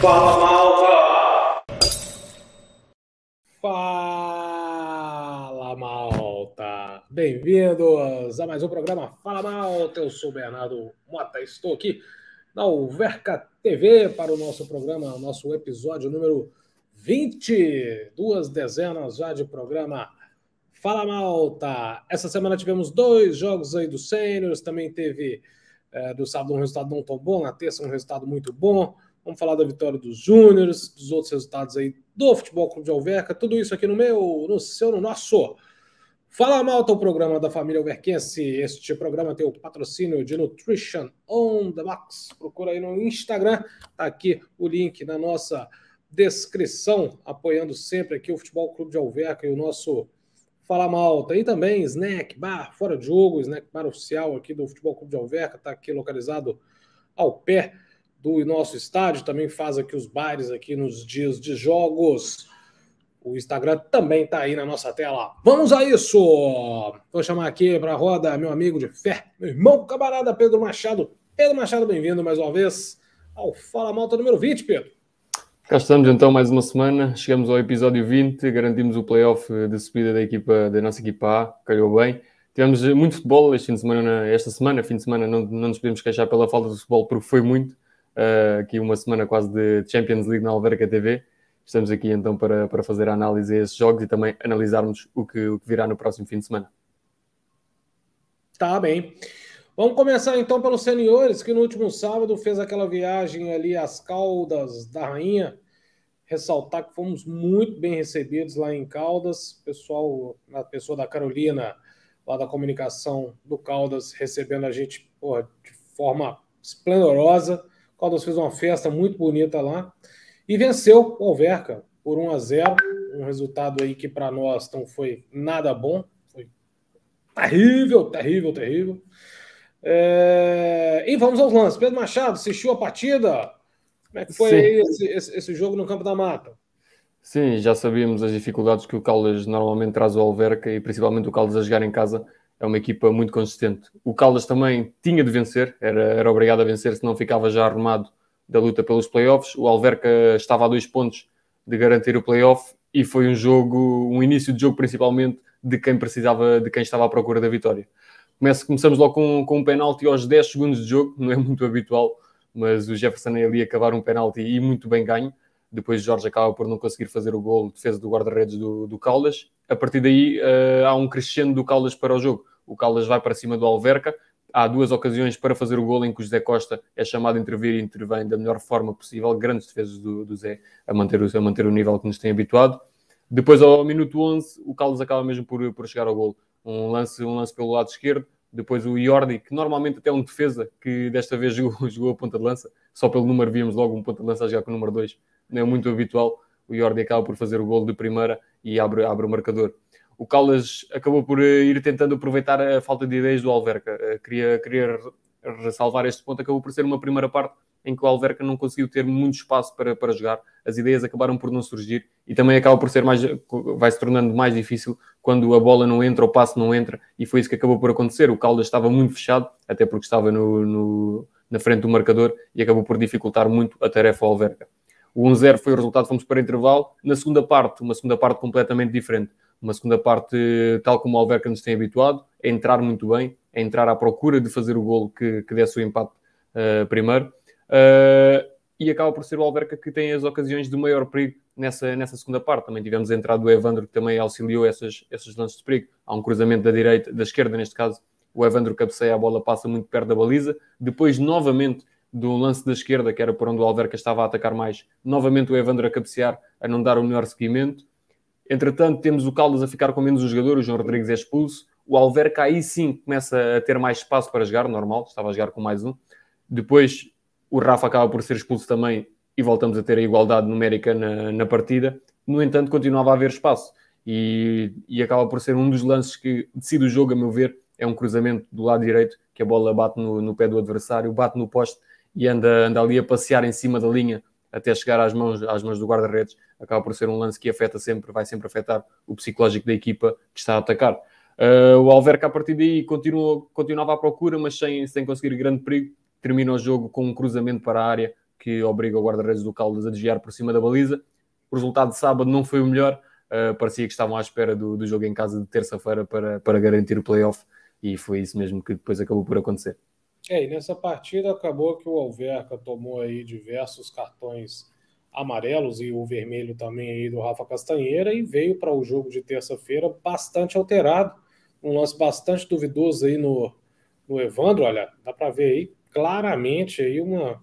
Fala malta! Fala malta! Bem-vindos a mais um programa Fala Malta. Eu sou Bernardo Mota, estou aqui na Uverca TV para o nosso programa, o nosso episódio número 20. Duas dezenas já de programa. Fala Malta! Essa semana tivemos dois jogos aí do Sêniors, também teve é, do sábado um resultado não tão bom, na terça um resultado muito bom. Vamos falar da vitória dos Júniors, dos outros resultados aí do Futebol Clube de Alverca, tudo isso aqui no meu, no seu, no nosso. Fala malta, o programa da família Alverquense. Este programa tem o patrocínio de Nutrition on the Box. Procura aí no Instagram, tá aqui o link na nossa descrição, apoiando sempre aqui o Futebol Clube de Alverca e o nosso Fala Malta. E também Snack Bar, fora de jogo, Snack Bar oficial aqui do Futebol Clube de Alverca, tá aqui localizado ao pé do nosso estádio, também faz aqui os bares aqui nos dias de jogos. O Instagram também está aí na nossa tela. Vamos a isso! Vou chamar aqui para a roda meu amigo de fé, meu irmão camarada Pedro Machado. Pedro Machado, bem-vindo mais uma vez ao Fala Malta número 20, Pedro. Cá estamos então mais uma semana, chegamos ao episódio 20, garantimos o playoff de subida da equipa da nossa equipa A, calhou bem. Tivemos muito futebol este fim de semana, esta semana, fim de semana não, não nos podemos queixar pela falta de futebol porque foi muito, ah, aqui uma semana quase de Champions League na Alverca TV. Estamos aqui então para, para fazer a análise a esses jogos e também analisarmos o que, o que virá no próximo fim de semana. Tá bem. Vamos começar então pelos seniores, que no último sábado fez aquela viagem ali às Caldas da Rainha. Ressaltar que fomos muito bem recebidos lá em Caldas. Pessoal, a pessoa da Carolina, lá da comunicação do Caldas, recebendo a gente porra, de forma esplendorosa. Caldas fez uma festa muito bonita lá e venceu o Alverca por 1 a 0 um resultado aí que para nós não foi nada bom, foi terrível, terrível, terrível. É... E vamos aos lances. Pedro Machado assistiu a partida. Como é que foi esse, esse, esse, jogo no Campo da Mata? Sim, já sabíamos as dificuldades que o Caldas normalmente traz ao Alverca e principalmente o Caldas a jogar em casa é uma equipa muito consistente. O Caldas também tinha de vencer, era, era obrigado a vencer, senão ficava já arrumado da luta pelos playoffs. O Alverca estava a dois pontos de garantir o playoff e foi um jogo, um início de jogo principalmente de quem precisava, de quem estava à procura da vitória. Começo, começamos logo com, com um penalti aos 10 segundos de jogo, não é muito habitual, mas o Jefferson é ali acabaram um penalti e muito bem ganho. Depois Jorge acaba por não conseguir fazer o gol, defesa do guarda-redes do, do Caldas. A partir daí uh, há um crescendo do Caldas para o jogo o Caldas vai para cima do Alverca. Há duas ocasiões para fazer o gol em que o José Costa é chamado a intervir e intervém da melhor forma possível. Grandes defesas do, do Zé a manter, o, a manter o nível que nos tem habituado. Depois, ao minuto 11, o Caldas acaba mesmo por, por chegar ao gol. Um lance, um lance pelo lado esquerdo. Depois o Iordi, que normalmente até é um defesa, que desta vez jogou, jogou a ponta de lança. Só pelo número víamos logo um ponta de lança a jogar com o número 2. Não é muito habitual. O Iordi acaba por fazer o gol de primeira e abre, abre o marcador o Caldas acabou por eh, ir tentando aproveitar a falta de ideias do Alverca. Eh, queria, queria ressalvar este ponto, acabou por ser uma primeira parte em que o Alverca não conseguiu ter muito espaço para, para jogar, as ideias acabaram por não surgir e também acaba por ser mais, vai se tornando mais difícil quando a bola não entra, o passe não entra e foi isso que acabou por acontecer. O Caldas estava muito fechado, até porque estava no, no na frente do marcador e acabou por dificultar muito a tarefa ao Alverca. O 1-0 foi o resultado, fomos para intervalo. Na segunda parte, uma segunda parte completamente diferente. Uma segunda parte, tal como o Alverca nos tem habituado, a é entrar muito bem, a é entrar à procura de fazer o golo que, que desse o empate uh, primeiro. Uh, e acaba por ser o Alverca que tem as ocasiões de maior perigo nessa, nessa segunda parte. Também tivemos a entrada do Evandro, que também auxiliou essas, esses lances de perigo. Há um cruzamento da direita, da esquerda neste caso, o Evandro cabeceia, a bola passa muito perto da baliza. Depois, novamente, do lance da esquerda, que era por onde o Alverca estava a atacar mais, novamente o Evandro a cabecear, a não dar o melhor seguimento. Entretanto, temos o Caldas a ficar com menos um jogador, o João Rodrigues é expulso. O Alverca aí sim começa a ter mais espaço para jogar, normal, estava a jogar com mais um. Depois o Rafa acaba por ser expulso também e voltamos a ter a igualdade numérica na, na partida. No entanto, continuava a haver espaço e, e acaba por ser um dos lances que decide o jogo, a meu ver. É um cruzamento do lado direito que a bola bate no, no pé do adversário, bate no poste e anda, anda ali a passear em cima da linha até chegar às mãos, às mãos do guarda-redes acaba por ser um lance que afeta sempre, vai sempre afetar o psicológico da equipa que está a atacar. Uh, o Alverca, a partir daí, continuou, continuava à procura, mas sem, sem conseguir grande perigo. Termina o jogo com um cruzamento para a área que obriga o guarda-redes do Caldas a desviar por cima da baliza. O resultado de sábado não foi o melhor. Uh, parecia que estavam à espera do, do jogo em casa de terça-feira para, para garantir o playoff e foi isso mesmo que depois acabou por acontecer. É, e nessa partida acabou que o Alverca tomou aí diversos cartões amarelos e o vermelho também aí do Rafa Castanheira e veio para o jogo de terça-feira bastante alterado, um lance bastante duvidoso aí no, no Evandro, olha, dá para ver aí claramente aí uma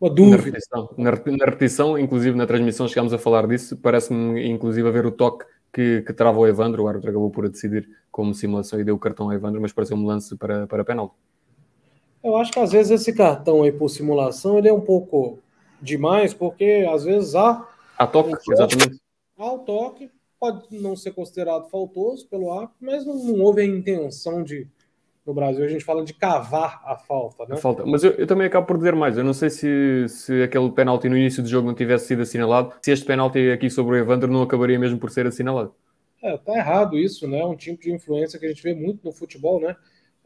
uma dúvida. Na repetição, na repetição, inclusive na transmissão chegámos a falar disso, parece-me inclusive haver o toque que, que trava o Evandro, o árbitro acabou por decidir como simulação e deu o cartão a Evandro, mas pareceu um lance para, para penal Eu acho que às vezes esse cartão aí por simulação ele é um pouco demais, porque às vezes há. A toque, um, exatamente. Há o toque, pode não ser considerado faltoso pelo árbitro, mas não, não, houve a intenção de. No Brasil, a gente fala de cavar a falta, né? A falta. Mas eu, eu, também acabo por dizer mais. Eu não sei se, se aquele penalti no início do jogo não tivesse sido assinalado, se este penalti aqui sobre o Evandro não acabaria mesmo por ser assinalado. É, tá errado isso, né? É um tipo de influência que a gente vê muito no futebol, né?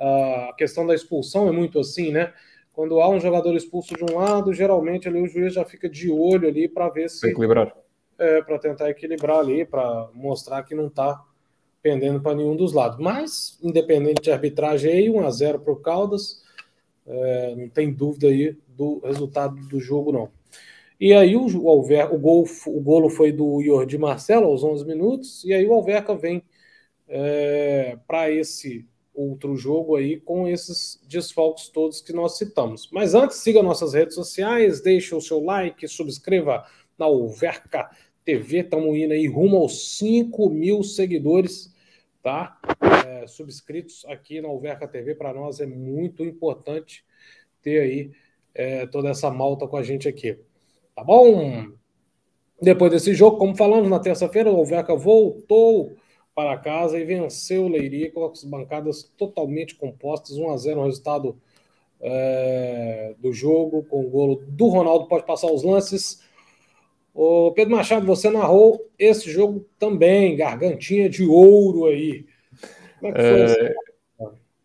A questão da expulsão é muito assim, né? Quando há um jogador expulso de um lado, geralmente ali o juiz já fica de olho ali para ver se. equilibrar. É, para tentar equilibrar ali, para mostrar que não está pendendo para nenhum dos lados. Mas, independente de arbitragem aí, 1 a 0 para o Caldas. É, não tem dúvida aí do resultado do jogo, não. E aí o, o, Alver, o, gol, o golo foi do Jordi Marcelo aos 11 minutos, e aí o Alverca vem é, para esse outro jogo aí com esses desfalques todos que nós citamos. Mas antes, siga nossas redes sociais, deixe o seu like, subscreva na Uverca TV, estamos indo aí rumo aos 5 mil seguidores, tá? É, subscritos aqui na Uverca TV, para nós é muito importante ter aí é, toda essa malta com a gente aqui, tá bom? Depois desse jogo, como falamos na terça-feira, o Uverca voltou para casa e venceu o Leiria com as bancadas totalmente compostas, 1 a 0 o resultado é, do jogo, com o golo do Ronaldo, pode passar os lances. O Pedro Machado, você narrou esse jogo também, gargantinha de ouro aí. Como é que foi é,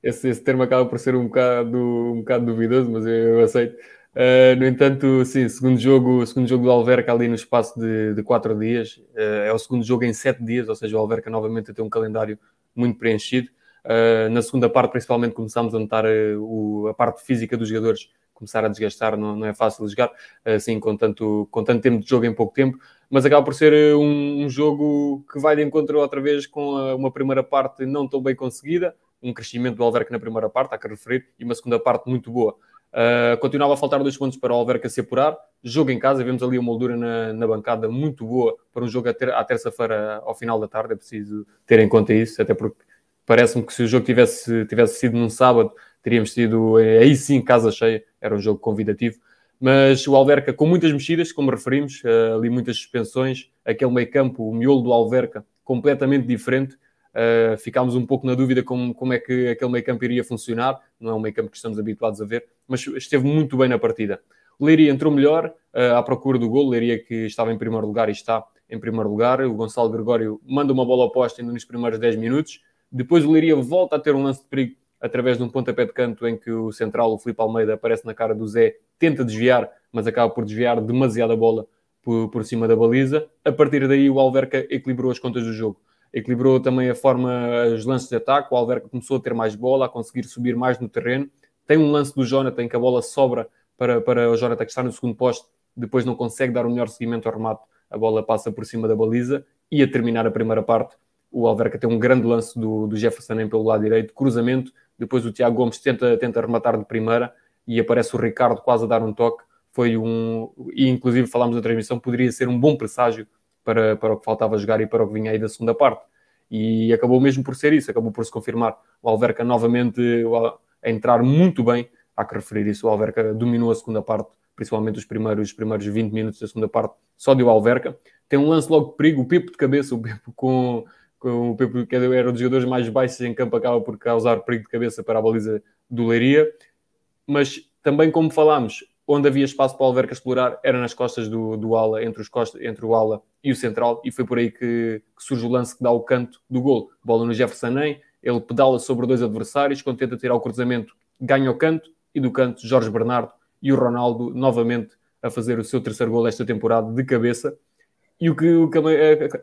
esse? esse, termo acaba por ser um bocado, um bocado duvidoso, mas eu aceito. Uh, no entanto, sim, segundo jogo, segundo jogo do Alverca ali no espaço de, de quatro dias. Uh, é o segundo jogo em sete dias, ou seja, o Alverca novamente tem um calendário muito preenchido. Uh, na segunda parte, principalmente, começámos a notar o, a parte física dos jogadores começar a desgastar, não, não é fácil jogar assim com tanto, com tanto tempo de jogo em pouco tempo, mas acaba por ser um, um jogo que vai de encontro outra vez com a, uma primeira parte não tão bem conseguida, um crescimento do Alverca na primeira parte, há que referir, e uma segunda parte muito boa. Uh, continuava a faltar dois pontos para o Alverca se apurar. Jogo em casa, vemos ali uma moldura na, na bancada muito boa para um jogo a ter, à terça-feira ao final da tarde. É preciso ter em conta isso, até porque parece-me que se o jogo tivesse, tivesse sido num sábado, teríamos tido eh, aí sim casa cheia. Era um jogo convidativo. Mas o Alverca com muitas mexidas, como referimos, uh, ali muitas suspensões, aquele meio campo, o miolo do Alverca completamente diferente Uh, ficámos um pouco na dúvida como, como é que aquele meio campo iria funcionar. Não é um meio campo que estamos habituados a ver, mas esteve muito bem na partida. Leiria entrou melhor uh, à procura do gol. Leiria que estava em primeiro lugar e está em primeiro lugar. O Gonçalo Gregório manda uma bola oposta ainda nos primeiros 10 minutos. Depois o Leiria volta a ter um lance de perigo através de um pontapé de canto em que o central, o Felipe Almeida, aparece na cara do Zé, tenta desviar, mas acaba por desviar demasiada bola por, por cima da baliza. A partir daí o Alverca equilibrou as contas do jogo equilibrou também a forma, os lances de ataque. O Alverca começou a ter mais bola, a conseguir subir mais no terreno. Tem um lance do Jonathan que a bola sobra para, para o Jonathan que está no segundo poste, depois não consegue dar o melhor seguimento ao remate, a bola passa por cima da baliza. E a terminar a primeira parte, o Alverca tem um grande lance do, do Jefferson pelo lado direito, cruzamento. Depois o Tiago Gomes tenta, tenta rematar de primeira e aparece o Ricardo quase a dar um toque. Foi um, e inclusive falámos na transmissão, poderia ser um bom presságio para, para o que faltava jogar e para o que vinha aí da segunda parte. E acabou mesmo por ser isso, acabou por se confirmar. O Alverca novamente a entrar muito bem, há que referir isso. O Alverca dominou a segunda parte, principalmente os primeiros, os primeiros 20 minutos da segunda parte, só deu Alverca. Tem um lance logo de perigo, o Pipo de cabeça, o pipo com, com o Pepo que era um dos jogadores mais baixos em campo, acaba por causar perigo de cabeça para a baliza do Leiria. Mas também, como falámos, onde havia espaço para o Alverca explorar era nas costas do, do ala, entre, os costas, entre o ala e o central, e foi por aí que, que surge o lance que dá o canto do gol. Bola no Jefferson Nem, ele pedala sobre dois adversários, quando tenta tirar o cruzamento, ganha o canto, e do canto Jorge Bernardo e o Ronaldo novamente a fazer o seu terceiro gol esta temporada de cabeça. E o que, eh,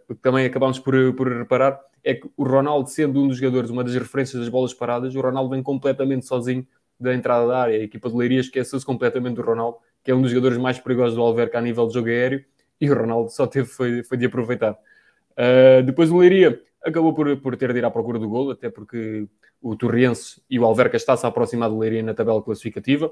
o que também acabámos por, por reparar é que o Ronaldo, sendo um dos jogadores, uma das referências das bolas paradas, o Ronaldo vem completamente sozinho da entrada da área. A equipa de Leiria esqueceu-se completamente do Ronaldo, que é um dos jogadores mais perigosos do Alverca a nível de jogo aéreo, e o Ronaldo só teve foi, foi de aproveitar. Uh, depois o Leiria acabou por, por ter de ir à procura do golo, até porque o Torriense e o Alverca está-se a aproximar do Leiria na tabela classificativa.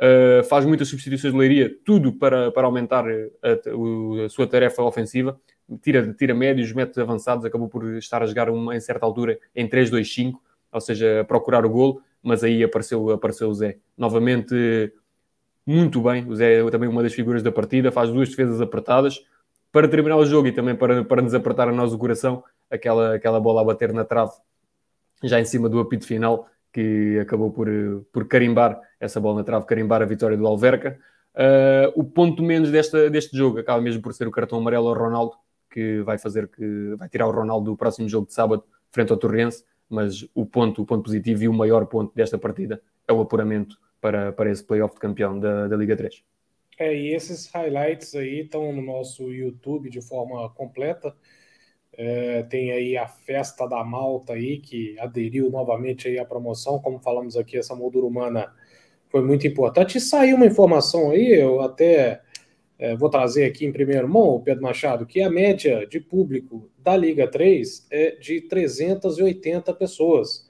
Uh, faz muitas substituições de Leiria, tudo para, para aumentar ah, a, a sua tarefa ofensiva. Tira, tira médios, mete avançados, acabou por estar a jogar uma, em certa altura em 3-2-5, ou seja, a procurar o golo mas aí apareceu, apareceu o Zé. Novamente, muito bem. O Zé é também uma das figuras da partida, faz duas defesas apertadas para terminar o jogo e também para, para nos apertar a nós o coração. Aquela, aquela bola a bater na trave, já em cima do apito final, que acabou por, por carimbar essa bola na trave, carimbar a vitória do Alverca. Uh, o ponto menos desta, deste jogo acaba mesmo por ser o cartão amarelo ao Ronaldo, que vai fazer que vai tirar o Ronaldo do próximo jogo de sábado frente ao Torrense mas o ponto, o ponto positivo e o maior ponto desta partida é o apuramento para, para esse playoff de campeão da, da Liga 3. É, e esses highlights aí estão no nosso YouTube de forma completa. É, tem aí a festa da Malta aí, que aderiu novamente aí à promoção. Como falamos aqui, essa moldura humana foi muito importante. E saiu uma informação aí, eu até é, vou trazer aqui em primeiro mão, o Pedro Machado, que a média de público da Liga 3 é de 380 pessoas.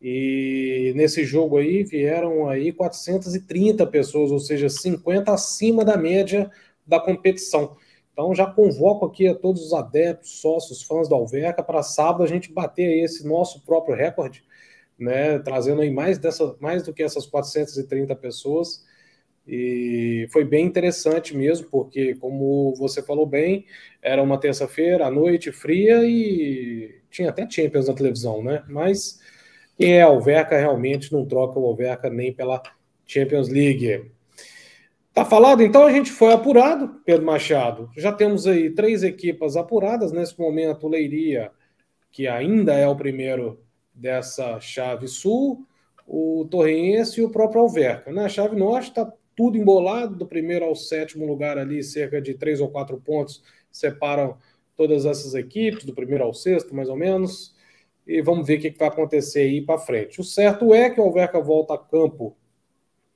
E nesse jogo aí vieram aí 430 pessoas, ou seja, 50 acima da média da competição. Então já convoco aqui a todos os adeptos, sócios, fãs do Alverca para sábado a gente bater esse nosso próprio recorde, né, trazendo aí mais dessa, mais do que essas 430 pessoas e foi bem interessante mesmo, porque, como você falou bem, era uma terça-feira à noite fria e tinha até Champions na televisão, né? Mas quem é Alverca realmente não troca o Alverca nem pela Champions League. Tá falado? Então a gente foi apurado, Pedro Machado. Já temos aí três equipas apuradas. Nesse momento, o Leiria, que ainda é o primeiro dessa chave sul, o Torrense e o próprio Alverca. Na chave norte está tudo embolado, do primeiro ao sétimo lugar ali, cerca de três ou quatro pontos separam todas essas equipes, do primeiro ao sexto, mais ou menos, e vamos ver o que, vai acontecer aí para frente. O certo é que o Alverca volta a campo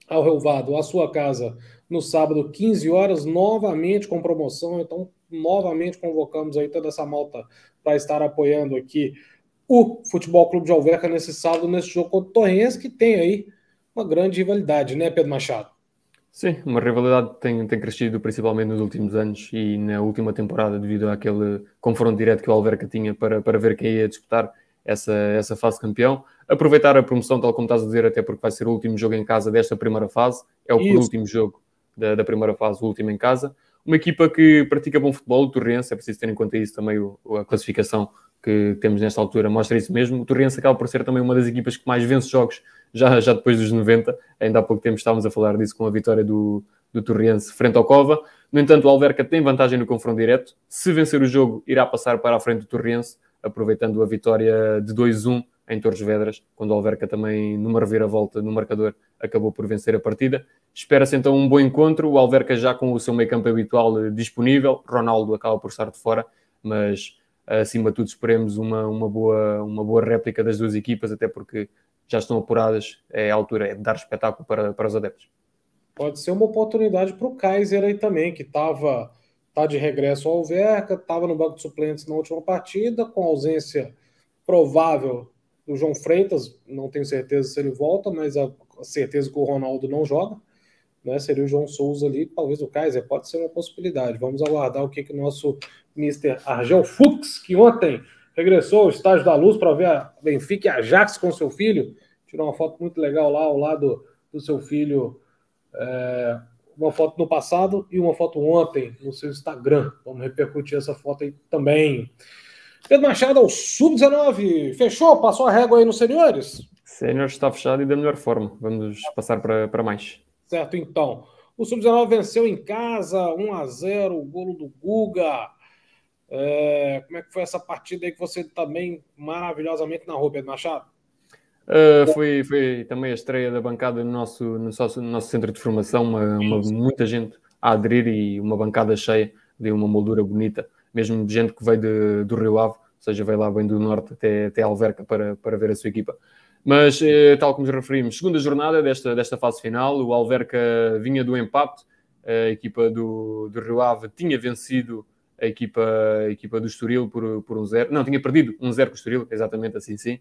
ao Relvado, à sua casa, no sábado, 15 horas, novamente com promoção, então novamente convocamos aí toda essa malta para estar apoiando aqui o Futebol Clube de Alverca nesse sábado, nesse jogo contra o Torrense, que tem aí uma grande rivalidade, né, Pedro Machado? Sim, uma rivalidade que tem, tem crescido principalmente nos últimos anos e na última temporada, devido àquele confronto direto que o Alverca tinha para, para ver quem ia disputar essa, essa fase campeão. Aproveitar a promoção, tal como estás a dizer, até porque vai ser o último jogo em casa desta primeira fase, é o penúltimo jogo da, da, primeira fase, o último em casa. Uma equipa que pratica bom futebol, o Torrense, é preciso ter em conta isso também, o, a classificação que temos nesta altura mostra isso mesmo. O Torrense acaba por ser também uma das equipas que mais vence jogos já, já depois dos 90. Ainda há pouco tempo estávamos a falar disso com a vitória do, do Torriense frente ao Cova. No entanto, o Alverca tem vantagem no confronto direto. Se vencer o jogo, irá passar para a frente do Torrense, aproveitando a vitória de 2-1 em Torres Vedras, quando o Alverca também, numa reviravolta no marcador, acabou por vencer a partida. Espera-se então um bom encontro. O Alverca já com o seu meio campo habitual disponível. Ronaldo acaba por estar de fora, mas acima de tudo esperemos uma, uma, boa, uma boa réplica das duas equipas, até porque já estão apuradas, é a altura é de dar espetáculo para, para os adeptos. Pode ser uma oportunidade para o Kaiser aí também, que estava tá de regresso ao Alverca, estava no banco de suplentes na última partida, com ausência provável do João Freitas, não tenho certeza se ele volta, mas a certeza que o Ronaldo não joga, né? Seria o João Souza ali, talvez o Kaiser, pode ser uma possibilidade. Vamos aguardar o que, que o nosso Mr. Argel Fux, que ontem regressou ao estádio da Luz para ver a Benfica e a Ajax com seu filho. Tirou uma foto muito legal lá ao lado do seu filho. É, uma foto no passado e uma foto ontem no seu Instagram. Vamos repercutir essa foto aí também. Pedro Machado, o Sub-19. Fechou? Passou a régua aí nos senhores. Senhores está fechado e da melhor forma. Vamos passar para, para mais. Certo, então. O Sub-19 venceu em casa, 1 a 0 o golo do Guga. É, como é que foi essa partida aí que você também maravilhosamente narrou, Pedro Machado? Uh, foi, foi também a estreia da bancada no nosso, no nosso, no nosso centro de formação, uma, uma, muita gente a aderir e uma bancada cheia de uma moldura bonita, mesmo gente que veio de, do Rio Ave, ou seja, veio lá bem do norte até, até Alverca para, para ver a sua equipa. Mas, uh, tal como nos referimos, segunda jornada desta, desta fase final, o Alverca vinha do empate, a equipa do, do Rio Ave tinha vencido a equipa, a equipa do Estoril por, por um zero. Não, tinha perdido um zero com o Estoril, exatamente assim, sim.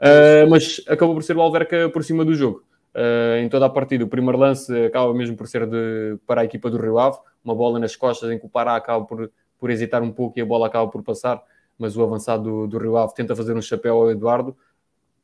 Uh, mas acabou por ser o Alverca por cima do jogo. Uh, em toda a partida, o primeiro lance acaba mesmo por ser de, para a equipa do Rio Ave, uma bola nas costas em que o Pará acaba por, por hesitar um pouco e a bola acaba por passar, mas o avançado do, do Rio Ave tenta fazer um chapéu ao Eduardo.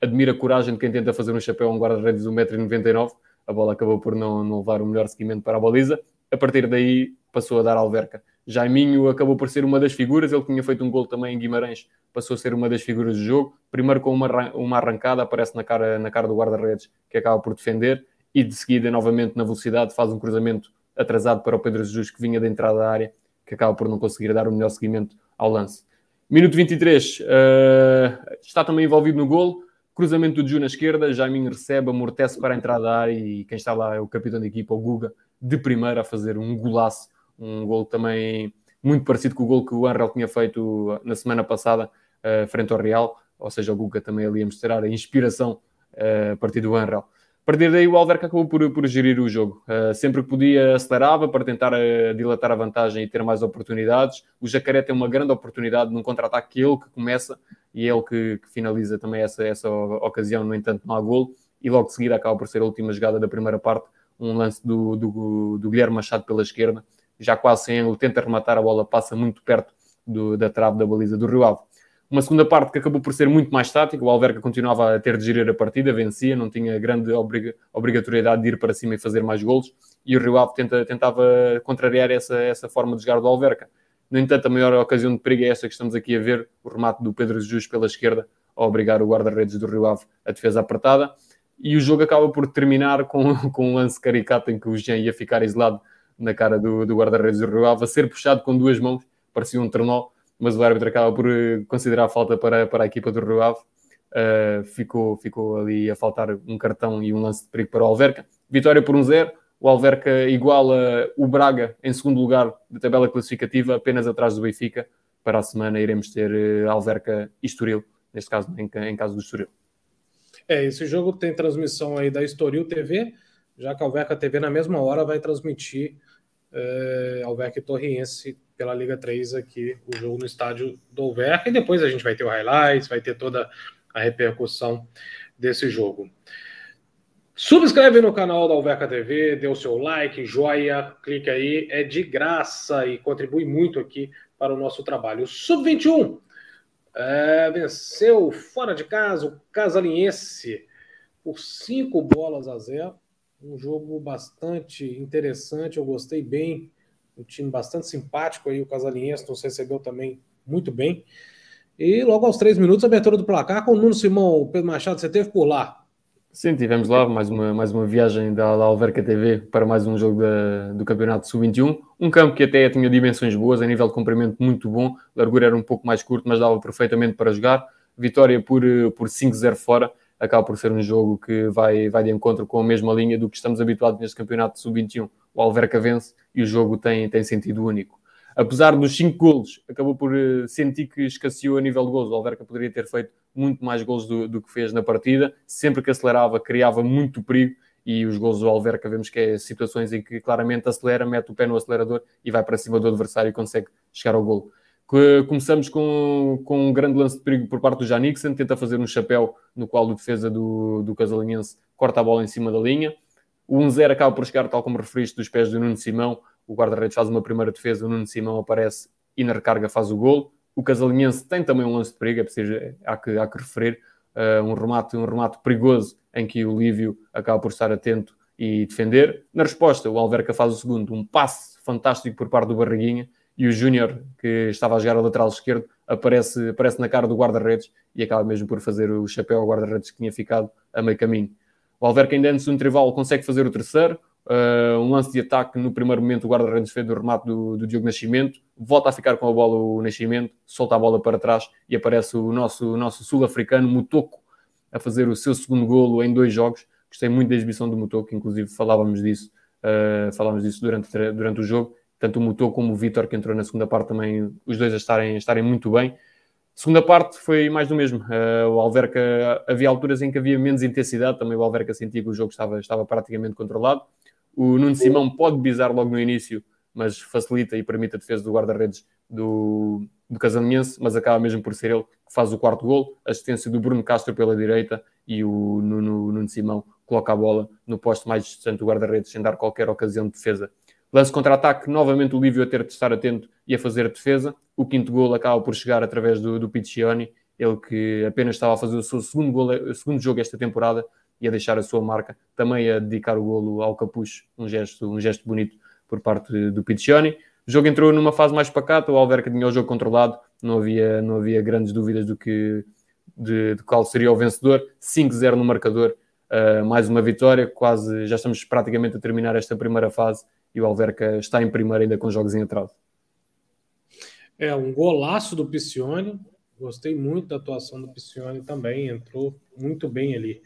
Admira a coragem de quem tenta fazer um chapéu a um guarda-redes de 1,99m. A bola acabou por não, não levar o melhor seguimento para a baliza. A partir daí passou a dar Alverca. Jaiminho acabou por ser uma das figuras, ele tinha feito um gol também em Guimarães, passou a ser uma das figuras do jogo. Primeiro com uma, uma arrancada, aparece na cara, na cara do guarda-redes, que acaba por defender, e de seguida, novamente, na velocidade, faz um cruzamento atrasado para o Pedro Jesus, que vinha da entrada da área, que acaba por não conseguir dar o melhor seguimento ao lance. Minuto 23, uh, eh, está também envolvido no gol cruzamento do Ju na esquerda, Jaiminho recebe, amortece para a entrada da área, e quem está lá é o capitão da equipa, o Guga, de primeira a fazer um golaço um gol também muito parecido com o gol que o Angel tinha feito uh, na semana passada uh, frente ao Real, ou seja, o Guga também ali a mostrar a inspiração uh, a partir do Angel. A partir daí o Alverca acabou por, por gerir o jogo. Uh, sempre que podia acelerava para tentar uh, dilatar a vantagem e ter mais oportunidades. O Jacaré tem uma grande oportunidade num contra-ataque que é ele que começa e é ele que, que finaliza também essa, essa ocasião, no entanto não há golo. E logo de seguida acaba por ser a última jogada da primeira parte, um lance do, do, do Guilherme Machado pela esquerda, já quase sem ângulo, tenta rematar a bola, passa muito perto do, da trave da baliza do Rio Ave. Uma segunda parte que acabou por ser muito mais tática, o Alverca continuava a ter de gerir a partida, vencia, não tinha grande obrigatoriedade de ir para cima e fazer mais golos, e o Rio Ave tenta, tentava contrariar essa, essa forma de jogar do Alverca. No entanto, a maior ocasião de perigo é esta que estamos aqui a ver, o remate do Pedro Jesus pela esquerda, a obrigar o guarda-redes do Rio Ave a defesa apertada, e o jogo acaba por terminar com, com um lance caricato em que o Jean ia ficar isolado na cara do, do guarda-redes do Rio Ave, ser puxado com duas mãos, parecia um trenó, mas o árbitro acaba por eh, considerar a falta para, para a equipa do Rio Ave. Uh, ficou, ficou ali a faltar um cartão e um lance de perigo para o Alverca. Vitória por um zero, o Alverca iguala o Braga em segundo lugar da tabela classificativa, apenas atrás do Benfica. Para a semana iremos ter eh, Alverca e Estoril, neste caso, em, em caso do Estoril. É, esse jogo tem transmissão aí da Estoril TV, já que a Alverca TV na mesma hora vai transmitir é, Alverca e Torriense pela Liga 3 aqui, o jogo no estádio do Alverca. E depois a gente vai ter o highlights, vai ter toda a repercussão desse jogo. Subscreve no canal da Alverca TV, dê o seu like, joia, clique aí, é de graça e contribui muito aqui para o nosso trabalho. Sub-21 é, eh, venceu fora de casa o Casalinense por cinco bolas a zero. Um jogo bastante interessante, eu gostei bem. Um time bastante simpático aí, o Casalinhense nos recebeu também muito bem. E logo aos três minutos, abertura do placar com o Nuno Simão. O Pedro Machado, você teve por lá? Sim, tivemos lá mais uma, mais uma viagem da, da Alverca TV para mais um jogo da, do Campeonato Sub-21. Um campo que até tinha dimensões boas, a nível de comprimento muito bom, largura era um pouco mais curto, mas dava perfeitamente para jogar. Vitória por, eh, por 5-0 fora, acaba por ser um jogo que vai, vai de encontro com a mesma linha do que estamos habituados neste campeonato sub-21. O Alverca vence e o jogo tem, tem sentido único. Apesar dos 5 golos, acabou por eh, sentir que escasseou a nível de golos. O Alverca poderia ter feito muito mais golos do, do que fez na partida. Sempre que acelerava, criava muito perigo e os gols do Alverca vemos que é situações em que claramente acelera, mete o pé no acelerador e vai para cima do adversário e consegue chegar ao golo. Começamos com, com um grande lance de perigo por parte do Janixen, tenta fazer um chapéu no qual o defesa do, do Casalinhense corta a bola em cima da linha. O 1-0 acaba por chegar, tal como referiste, dos pés do Nuno Simão. O guarda-redes faz uma primeira defesa, o Nuno Simão aparece e na recarga faz o golo. O Casalinhense tem também um lance de perigo, é preciso, é, há, que, há que referir, uh, um, remate, um remate perigoso em que o Lívio acaba por estar atento e defender. Na resposta, o Alverca faz o segundo, um passe fantástico por parte do Barriguinha, e o Júnior, que estava a jogar a lateral esquerdo, aparece, aparece na cara do guarda-redes e acaba mesmo por fazer o chapéu ao guarda-redes que tinha ficado a meio caminho. O Alverca ainda antes do intervalo consegue fazer o terceiro, uh, um lance de ataque no primeiro momento o guarda-redes fez do remate do, do, Diogo Nascimento, volta a ficar com a bola o Nascimento, solta a bola para trás e aparece o nosso, nosso sul-africano Mutoko a fazer o seu segundo golo em dois jogos. Gostei muito da exibição do Mutoko, inclusive falávamos disso, uh, falávamos disso durante, durante o jogo tanto o Motor como o Vitor, que entrou na segunda parte, também os dois a estarem, a estarem muito bem. Segunda parte foi mais do mesmo. Uh, o Alverca, havia alturas em que havia menos intensidade, também o Alverca sentia que o jogo estava, estava praticamente controlado. O Nuno Simão pode bizar logo no início, mas facilita e permite a defesa do guarda-redes do, do Casaminense, mas acaba mesmo por ser ele que faz o quarto gol. A assistência do Bruno Castro pela direita e o Nuno, Nuno Simão coloca a bola no posto mais distante do guarda-redes, sem dar qualquer ocasião de defesa. Lance contra-ataque, novamente o Lívio a ter de estar atento e a fazer a defesa. O quinto gol acaba por chegar através do, do Piccioni, ele que apenas estava a fazer o seu segundo, golo, segundo jogo esta temporada e a deixar a sua marca, também a dedicar o golo ao Capucho, um gesto, um gesto bonito por parte do Piccioni. O jogo entrou numa fase mais pacata, o Alverca tinha o jogo controlado, não havia, não havia grandes dúvidas do que de, de qual seria o vencedor. 5-0 no marcador, uh, mais uma vitória, quase já estamos praticamente a terminar esta primeira fase e o Alverca está em primeiro ainda com jogos em atraso. É, um golaço do Piscione. Gostei muito da atuação do Piscione também, entrou muito bem ali.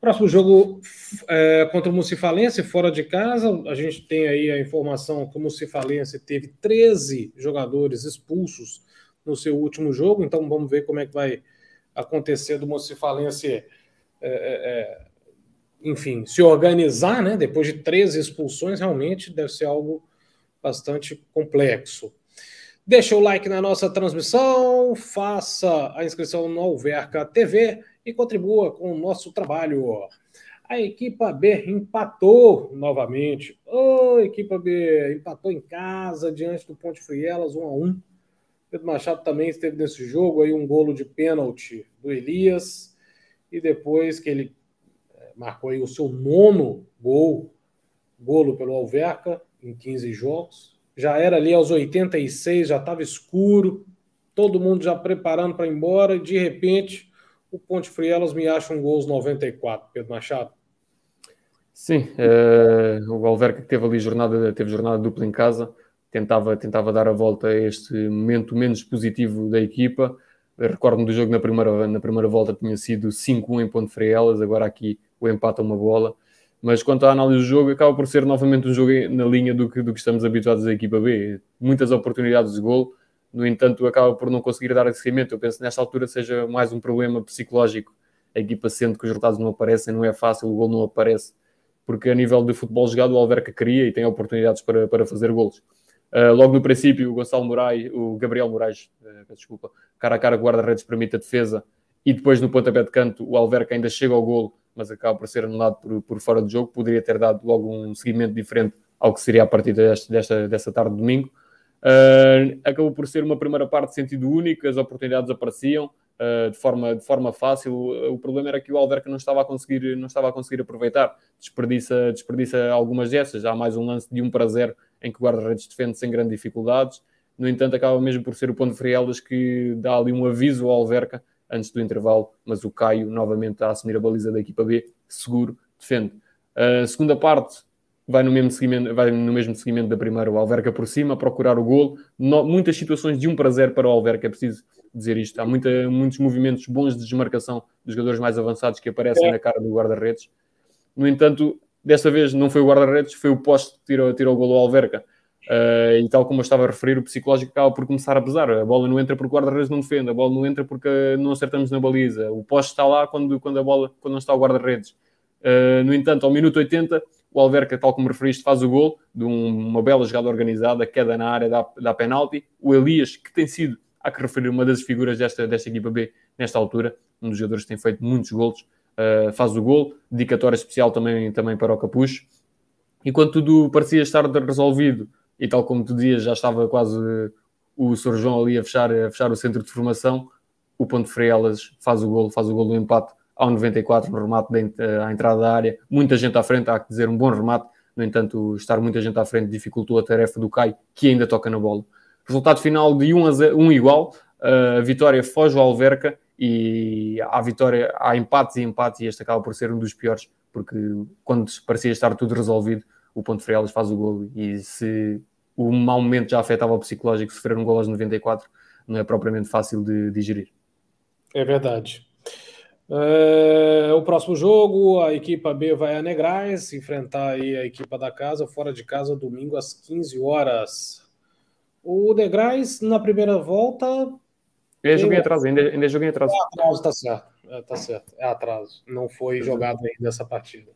Próximo jogo é, contra o Mucifalense, fora de casa. A gente tem aí a informação que o Mucifalense teve 13 jogadores expulsos no seu último jogo, então vamos ver como é que vai acontecer do Mucifalense é, é, é enfim, se organizar, né? Depois de três expulsões, realmente deve ser algo bastante complexo. Deixa o like na nossa transmissão, faça a inscrição no Alverca TV e contribua com o nosso trabalho. A equipa B empatou novamente. Ô, oh, equipa B, empatou em casa diante do Ponte Frielas, 1 a 1. Pedro Machado também esteve nesse jogo aí um golo de pênalti do Elias e depois que ele marcou aí o seu nono gol, golo pelo Alverca, em 15 jogos. Já era ali aos 86, já estava escuro, todo mundo já preparando para ir embora, e de repente o Ponte Frielas me acha um gol aos 94, Pedro Machado. Sim, é, o Alverca que teve ali jornada, teve jornada dupla em casa, tentava, tentava dar a volta a este momento menos positivo da equipa. Recordo-me do jogo na primeira, na primeira volta, tinha sido 5-1 em ponto Freelas, agora aqui o empate a é uma bola. Mas quanto à análise do jogo, acaba por ser novamente um jogo na linha do que, do que estamos habituados a equipa B. Muitas oportunidades de gol no entanto, acaba por não conseguir dar aquecimento. Eu penso que nesta altura seja mais um problema psicológico. A equipa sente que os resultados não aparecem, não é fácil, o gol não aparece, porque a nível de futebol jogado, o Alverca queria e tem oportunidades para, para fazer golos Uh, logo no princípio, o Gonçalo Moraes, o Gabriel Moraes, uh, desculpa, cara a cara guarda-redes permite a defesa e depois no pontapé de canto o Alverca ainda chega ao golo, mas acaba por ser anulado por, por fora de jogo. Poderia ter dado logo um seguimento diferente ao que seria a partida desta, desta, desta tarde de domingo. Uh, acabou por ser uma primeira parte de sentido único, as oportunidades apareciam uh, de, forma, de forma fácil. O, o, problema era que o Alverca não estava a conseguir, não estava a conseguir aproveitar, desperdiça, desperdiça algumas dessas. Há mais um lance de 1 para 0 em que o guarda-redes defende sem grandes dificuldades. No entanto, acaba mesmo por ser o ponto Frielas que dá ali um aviso ao Alverca antes do intervalo, mas o Caio novamente a assumir a baliza da equipa B, seguro, defende. A segunda parte vai no mesmo seguimento, vai no mesmo seguimento da primeira, o Alverca por cima, procurar o golo. No, muitas situações de 1 para 0 para o Alverca, é preciso dizer isto. Há muita, muitos movimentos bons de desmarcação dos jogadores mais avançados que aparecem é. na cara do guarda-redes. No entanto, Desta vez não foi o guarda-redes, foi o poste que tirou, tirou o golo ao Alverca. Uh, e tal como eu estava a referir, o psicológico acaba por começar a pesar. A bola não entra porque o guarda-redes não defende, a bola não entra porque não acertamos na baliza. O poste está lá quando, quando a bola quando não está o guarda-redes. Uh, no entanto, ao minuto 80, o Alverca, tal como referiste, faz o gol de um, uma bela jogada organizada, queda na área, dá, dá penalti. O Elias, que tem sido, há que referir, uma das figuras desta, desta equipa B nesta altura, um dos jogadores que tem feito muitos golos, uh, faz o gol. Dedicatória especial também, também para o Capucho. E quando tudo parecia estar resolvido, e tal como tu dias, já estava quase eh, o Sr. João ali a fechar, a fechar o centro de formação, o Ponte Freelas faz o gol, faz o gol do empate ao 94, no remate eh, à entrada da área. Muita gente à frente, há que dizer, um bom remate. No entanto, estar muita gente à frente dificultou a tarefa do Caio, que ainda toca na bola. Resultado final de 1, a um 1 igual. A vitória foge ao Alverca e há vitória, há empates e empates e este acaba por ser um dos piores, porque quando parecia estar tudo resolvido, o Ponte Freelas faz o golo e se o mau momento já afetava o psicológico, sofrer um golo aos 94 não é propriamente fácil de digerir. É verdade. Uh, o próximo jogo, a equipa B vai a Negrais enfrentar aí a equipa da casa, fora de casa, domingo às 15 horas. O Negrais, na primeira volta, é jogo em atraso, ainda, ainda é jogo em atraso. É atraso, tá certo. É, tá certo. É atraso. Não foi jogado ainda essa partida.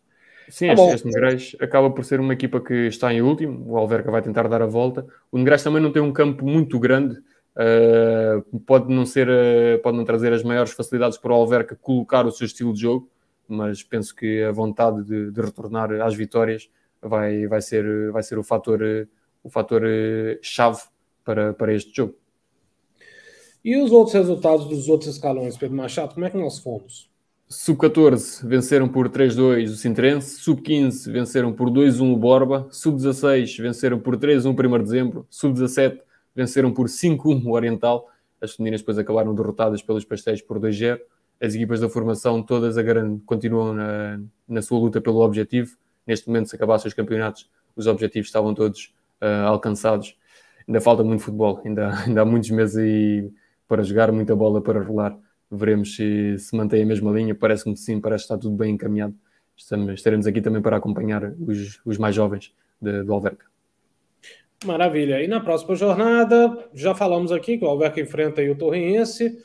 Sim, tá este, Negrais acaba por ser uma equipa que está em último. O Alverca vai tentar dar a volta. O Negrais também não tem um campo muito grande. Uh, pode, não ser, uh, pode não trazer as maiores facilidades para o Alverca colocar o seu estilo de jogo, mas penso que a vontade de, de retornar às vitórias vai, vai, ser, vai ser o fator, eh, o fator chave para, para este jogo. E os outros resultados dos outros escalões, Pedro Machado, como é que nós fomos? Sub-14 venceram por 3-2 o Sintrense, Sub-15 venceram por 2-1 o Borba, Sub-16 venceram por 3-1 o 1 de dezembro, Sub-17 venceram por 5-1 o Oriental, as meninas depois acabaram derrotadas pelos pastéis por 2-0. As equipas da formação todas a grande, continuam na, na sua luta pelo objetivo. Neste momento, se acabassem os campeonatos, os objetivos estavam todos uh, alcançados. Ainda falta muito futebol, ainda, ainda há muitos meses e para jogar, muita bola para rolar. Veremos se, se mantém a mesma linha. Parece-me que sim, parece que está tudo bem encaminhado. Estamos, estaremos aqui também para acompanhar os, os mais jovens de, do Alverca. Maravilha. E na próxima jornada, já falamos aqui que o Alverca enfrenta o Torriense,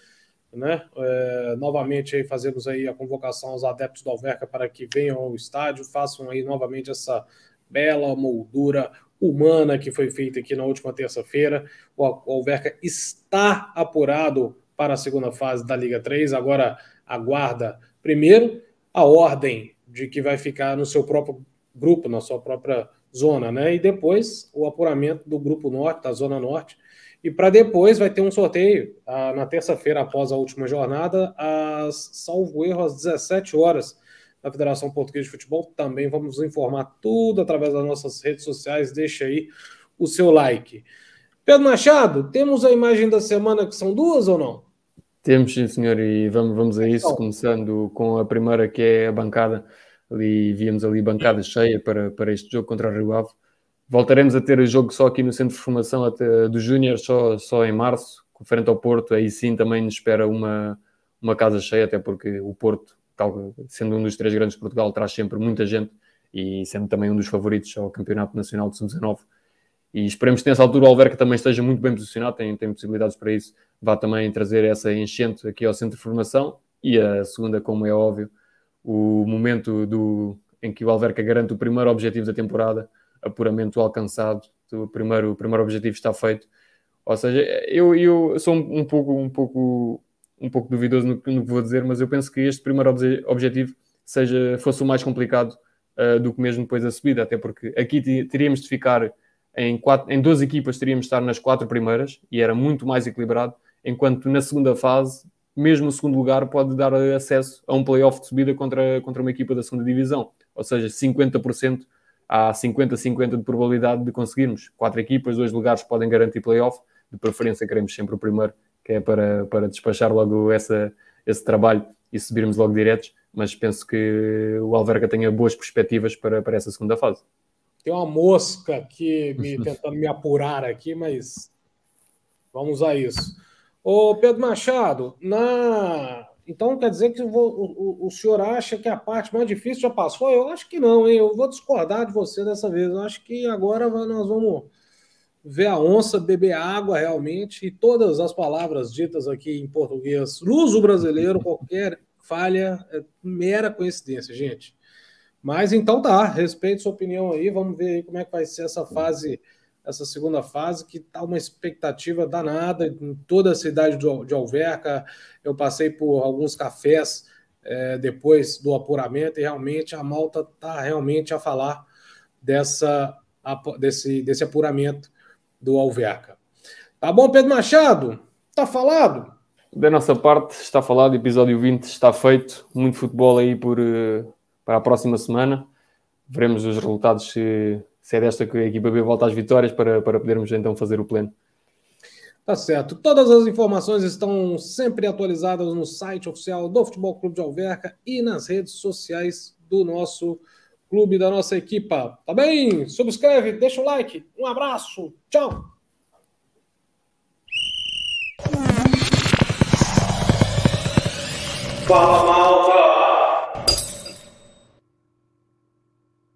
né? É, novamente aí fazemos aí a convocação aos adeptos do Alverca para que venham ao estádio, façam aí novamente essa bela moldura humana que foi feita aqui na última terça-feira. O Alverca está apurado para a segunda fase da Liga 3, agora aguarda primeiro a ordem de que vai ficar no seu próprio grupo, na sua própria zona, né? E depois o apuramento do grupo norte, da zona norte. E para depois vai ter um sorteio ah, na terça-feira, após a última jornada, às, salvo erro, às 17 horas da Federação Portuguesa de Futebol. Também vamos informar tudo através das nossas redes sociais. Deixa aí o seu like. Pedro Machado, temos a imagem da semana que são duas ou não? Temos, sim, senhor, e vamos, vamos a isso, então. começando com a primeira que é a bancada. Ali víamos ali bancada cheia para, para este jogo contra o Rio Ave. Voltaremos a ter jogo só aqui no Centro de Formação até, do Júnior, só, só em março, frente ao Porto. Aí sim também nos espera uma, uma casa cheia, até porque o Porto sendo um dos três grandes Portugal, traz sempre muita gente e sendo também um dos favoritos ao Campeonato Nacional de 19 E esperemos que nessa altura o Alverca também esteja muito bem posicionado, tem, tem possibilidades para isso, vá também trazer essa enchente aqui ao centro de formação. E a segunda, como é óbvio, o momento do, em que o Alverca garante o primeiro objetivo da temporada, apuramento alcançado, o primeiro, o primeiro objetivo está feito. Ou seja, eu, eu sou um pouco, um pouco um pouco duvidoso no, no, que vou dizer, mas eu penso que este primeiro obje objetivo seja, fosse o mais complicado uh, do que mesmo depois a subida, até porque aqui teríamos de ficar em, quatro, em 12 equipas, teríamos de estar nas quatro primeiras e era muito mais equilibrado, enquanto na segunda fase, mesmo o segundo lugar pode dar acesso a um playoff de subida contra, contra uma equipa da segunda divisão, ou seja, 50% há 50-50 de probabilidade de conseguirmos. Quatro equipas, dois lugares podem garantir playoff, de preferência queremos sempre o primeiro que é para, para despachar logo essa, esse trabalho e subirmos logo diretos, mas penso que o Alverca tenha boas perspectivas para, para essa segunda fase. Tem uma mosca aqui me, tentando me apurar aqui, mas vamos a isso. Ô Pedro Machado, na... então quer dizer que o, o, o, senhor acha que a parte mais difícil já passou? Eu acho que não, hein? Eu vou discordar de você dessa vez. Eu acho que agora nós vamos ver a onça, beber água realmente, e todas as palavras ditas aqui em português, luso brasileiro, qualquer falha, é mera coincidência, gente. Mas então tá, respeito sua opinião aí, vamos ver aí como é que vai ser essa fase, essa segunda fase, que tá uma expectativa danada em toda a cidade de Alverca. Eu passei por alguns cafés é, depois do apuramento e realmente a malta tá realmente a falar dessa desse, desse apuramento do Alverca. Tá bom, Pedro Machado? Tá falado? Da nossa parte, está falado. Episódio 20 está feito. Muito futebol aí por, eh, para a próxima semana. Veremos os resultados se, se é desta que a equipa B volta às vitórias para, para podermos então fazer o pleno. Tá certo. Todas as informações estão sempre atualizadas no site oficial do Futebol Clube de Alverca e nas redes sociais do nosso clube, da nossa equipa. Tá bem? Subscreve, deixa o like. Um abraço. Tchau. Fala, malta.